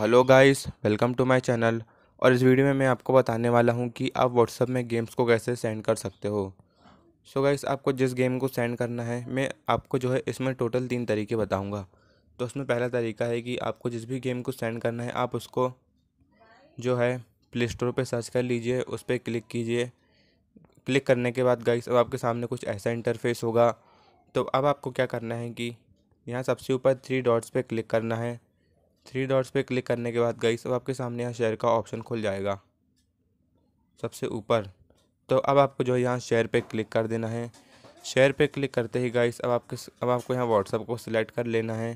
hello guys welcome to my channel और इस video में मैं आपको बताने वाला हूं कि आप व्हाट्सअप में गेम्स को कैसे सेंड कर सकते हो सो so गाइस आपको जिस गेम को सेंड करना है मैं आपको जो है इसमें टोटल तीन तरीके बताऊंगा तो उसमें पहला तरीका है कि आपको जिस भी गेम को सेंड करना है आप उसको जो है प्ले स्टोर पर सर्च कर लीजिए उस पर क्लिक कीजिए क्लिक करने के बाद गाइस अब आपके सामने कुछ ऐसा इंटरफेस होगा तो अब आपको क्या करना है कि यहाँ सबसे ऊपर थ्री डॉट्स पर क्लिक करना है थ्री डॉट्स पे क्लिक करने के बाद गई सब आपके सामने यहाँ शेयर का ऑप्शन खुल जाएगा सबसे ऊपर तो अब आपको जो है यहाँ शेयर पे क्लिक कर देना है शेयर पे क्लिक करते ही गाइस अब आपके अब आपको यहाँ व्हाट्सअप को सिलेक्ट कर लेना है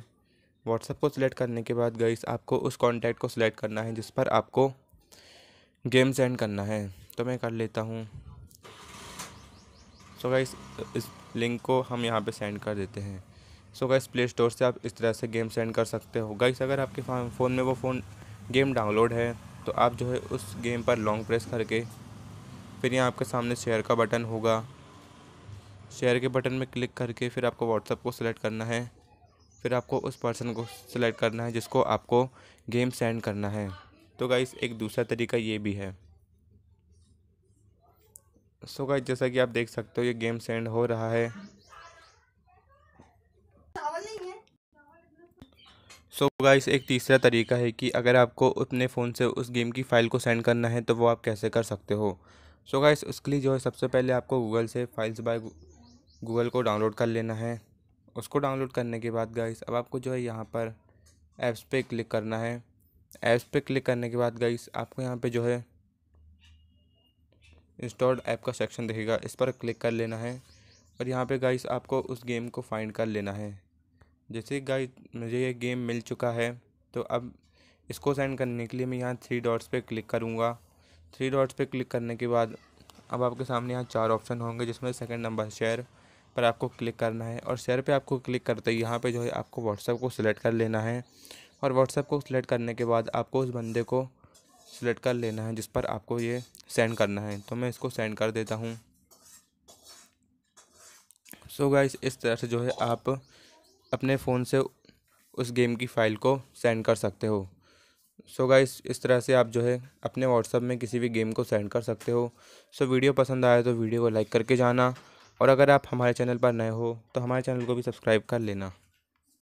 व्हाट्सअप को सिलेक्ट करने के बाद गाइस आपको उस कॉन्टैक्ट को सिलेक्ट करना है जिस पर आपको गेम सेंड करना है तो मैं कर लेता हूँ सो गाइस इस लिंक को हम यहाँ पे सेंड कर देते हैं सो गाइस प्ले स्टोर से आप इस तरह से गेम सेंड कर सकते हो गाइस अगर आपके फ़ोन में वो फ़ोन गेम डाउनलोड है तो आप जो है उस गेम पर लॉन्ग प्रेस करके फिर यहाँ आपके सामने शेयर का बटन होगा शेयर के बटन में क्लिक करके फिर आपको व्हाट्सअप को सिलेक्ट करना है फिर आपको उस पर्सन को सिलेक्ट करना है जिसको आपको गेम सेंड करना है तो गाइस एक दूसरा तरीका ये भी है सो so गाइस जैसा कि आप देख सकते हो ये गेम सेंड हो रहा है सो so गाइस एक तीसरा तरीका है कि अगर आपको अपने फ़ोन से उस गेम की फ़ाइल को सेंड करना है तो वो आप कैसे कर सकते हो सो so गाइस उसके लिए जो है सबसे पहले आपको गूगल से फाइल्स बाय गूगल को डाउनलोड कर लेना है उसको डाउनलोड करने के बाद गाइस अब आपको जो है यहाँ पर ऐप्स पे क्लिक करना है ऐप्स पे क्लिक करने के बाद गाइस आपको यहाँ पर जो है इंस्टॉल्ड ऐप का सेक्शन दिखेगा इस पर क्लिक कर लेना है और यहाँ पर गाइस आपको उस गेम को फाइंड कर लेना है जैसे गाइस मुझे ये गेम मिल चुका है तो अब इसको सेंड करने के लिए मैं यहाँ थ्री डॉट्स पे क्लिक करूँगा थ्री डॉट्स पे क्लिक करने के बाद अब आपके सामने यहाँ चार ऑप्शन होंगे जिसमें सेकंड नंबर शेयर पर आपको क्लिक करना है और शेयर पे आपको क्लिक करते ही यहाँ पे जो है आपको व्हाट्सअप को सिलेक्ट कर लेना है और व्हाट्सअप को सिलेक्ट करने के बाद आपको उस बंदे को सिलेक्ट कर लेना है जिस पर आपको ये सेंड करना है तो मैं इसको सेंड कर देता हूँ सो so गाइस इस तरह से जो है आप अपने फ़ोन से उस गेम की फ़ाइल को सेंड कर सकते हो सो so गाइस इस तरह से आप जो है अपने व्हाट्सअप में किसी भी गेम को सेंड कर सकते हो सो so वीडियो पसंद आया तो वीडियो को लाइक करके जाना और अगर आप हमारे चैनल पर नए हो तो हमारे चैनल को भी सब्सक्राइब कर लेना